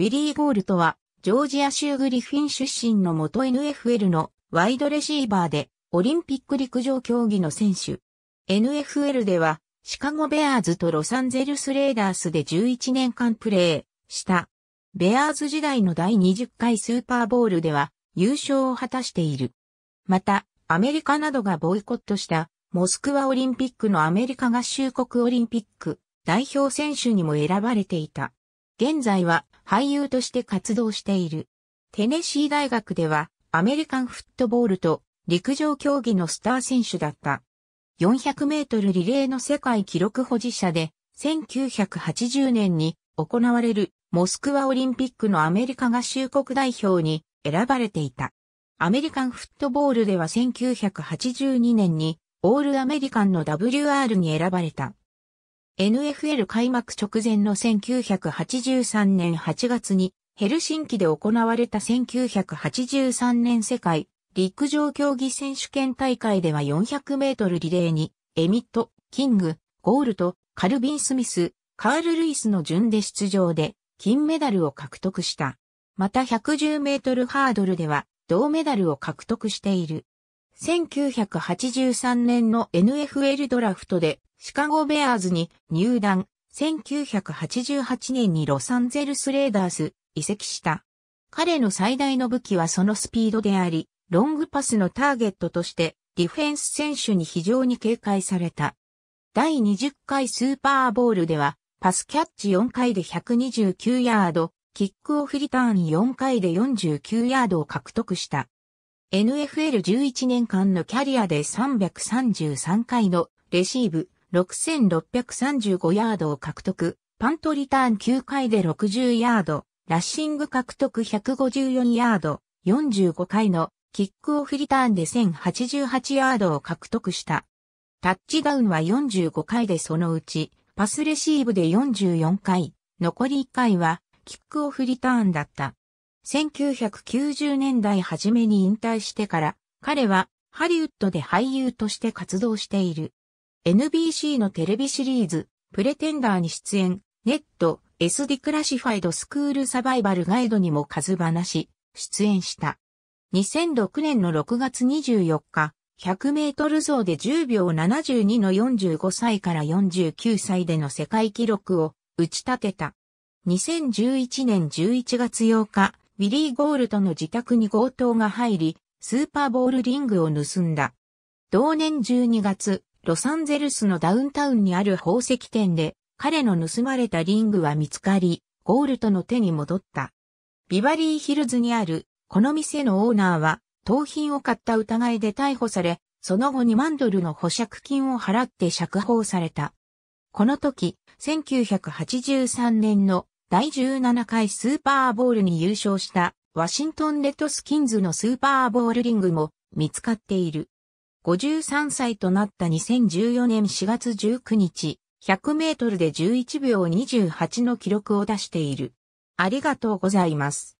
ウィリー・ゴールとは、ジョージア州グリフィン出身の元 NFL のワイドレシーバーで、オリンピック陸上競技の選手。NFL では、シカゴベアーズとロサンゼルスレーダースで11年間プレーした。ベアーズ時代の第20回スーパーボールでは優勝を果たしている。また、アメリカなどがボイコットしたモスクワオリンピックのアメリカ合衆国オリンピック代表選手にも選ばれていた。現在は俳優として活動している。テネシー大学ではアメリカンフットボールと陸上競技のスター選手だった。400メートルリレーの世界記録保持者で、1980年に行われるモスクワオリンピックのアメリカ合衆国代表に選ばれていた。アメリカンフットボールでは1982年にオールアメリカンの WR に選ばれた。NFL 開幕直前の1983年8月にヘルシンキで行われた1983年世界陸上競技選手権大会では400メートルリレーにエミット、キング、ゴールド、カルビン・スミス、カール・ルイスの順で出場で金メダルを獲得した。また110メートルハードルでは銅メダルを獲得している。1983年の NFL ドラフトでシカゴベアーズに入団、1988年にロサンゼルスレーダース移籍した。彼の最大の武器はそのスピードであり、ロングパスのターゲットとしてディフェンス選手に非常に警戒された。第20回スーパーボールでは、パスキャッチ4回で129ヤード、キックオフリターン4回で49ヤードを獲得した。NFL11 年間のキャリアで333回のレシーブ、6635ヤードを獲得、パントリターン9回で60ヤード、ラッシング獲得154ヤード、45回のキックオフリターンで1088ヤードを獲得した。タッチダウンは45回でそのうち、パスレシーブで44回、残り1回はキックオフリターンだった。1990年代初めに引退してから、彼はハリウッドで俳優として活動している。NBC のテレビシリーズ、プレテンダーに出演、ネット、SD クラシファイドスクールサバイバルガイドにも数話、出演した。2006年の6月24日、100メートル走で10秒72の45歳から49歳での世界記録を打ち立てた。2011年11月8日、ウィリー・ゴールドの自宅に強盗が入り、スーパーボールリングを盗んだ。同年12月、ロサンゼルスのダウンタウンにある宝石店で、彼の盗まれたリングは見つかり、ゴールドの手に戻った。ビバリーヒルズにある、この店のオーナーは、盗品を買った疑いで逮捕され、その後2万ドルの保釈金を払って釈放された。この時、1983年の第17回スーパーボールに優勝したワシントンレッドスキンズのスーパーボールリングも見つかっている。53歳となった2014年4月19日、100メートルで11秒28の記録を出している。ありがとうございます。